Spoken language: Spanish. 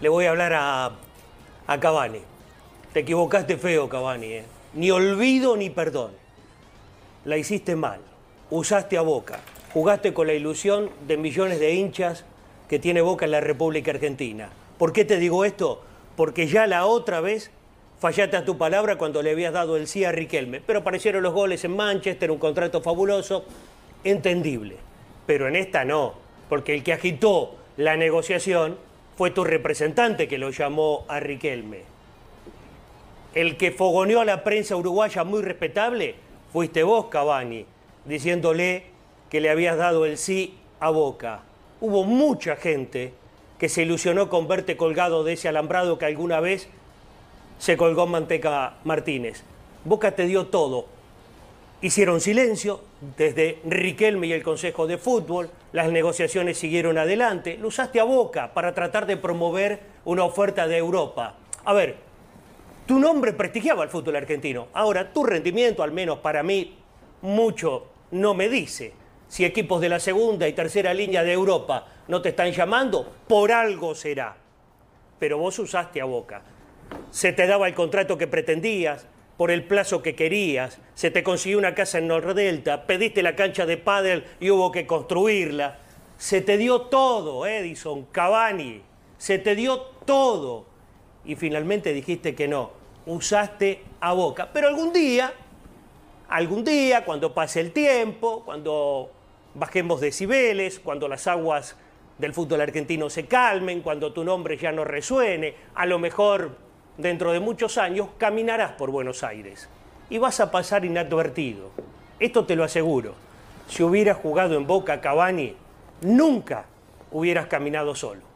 le voy a hablar a, Cabani. Te equivocaste feo, Cavani. Eh. Ni olvido ni perdón. La hiciste mal. Usaste a Boca. Jugaste con la ilusión de millones de hinchas que tiene Boca en la República Argentina. ¿Por qué te digo esto? Porque ya la otra vez fallaste a tu palabra cuando le habías dado el sí a Riquelme. Pero aparecieron los goles en Manchester, un contrato fabuloso, entendible. Pero en esta no, porque el que agitó la negociación fue tu representante que lo llamó a Riquelme. El que fogoneó a la prensa uruguaya muy respetable fuiste vos, Cavani, diciéndole que le habías dado el sí a Boca. Hubo mucha gente que se ilusionó con verte colgado de ese alambrado que alguna vez se colgó Manteca Martínez. Boca te dio todo, Hicieron silencio desde Riquelme y el Consejo de Fútbol, las negociaciones siguieron adelante, lo usaste a boca para tratar de promover una oferta de Europa. A ver, tu nombre prestigiaba al fútbol argentino, ahora tu rendimiento, al menos para mí, mucho no me dice. Si equipos de la segunda y tercera línea de Europa no te están llamando, por algo será. Pero vos usaste a boca. Se te daba el contrato que pretendías, por el plazo que querías, se te consiguió una casa en Nordelta, pediste la cancha de pádel y hubo que construirla. Se te dio todo, Edison, Cavani, se te dio todo. Y finalmente dijiste que no, usaste a boca. Pero algún día, algún día, cuando pase el tiempo, cuando bajemos decibeles, cuando las aguas del fútbol argentino se calmen, cuando tu nombre ya no resuene, a lo mejor dentro de muchos años, caminarás por Buenos Aires y vas a pasar inadvertido. Esto te lo aseguro. Si hubieras jugado en Boca cabani nunca hubieras caminado solo.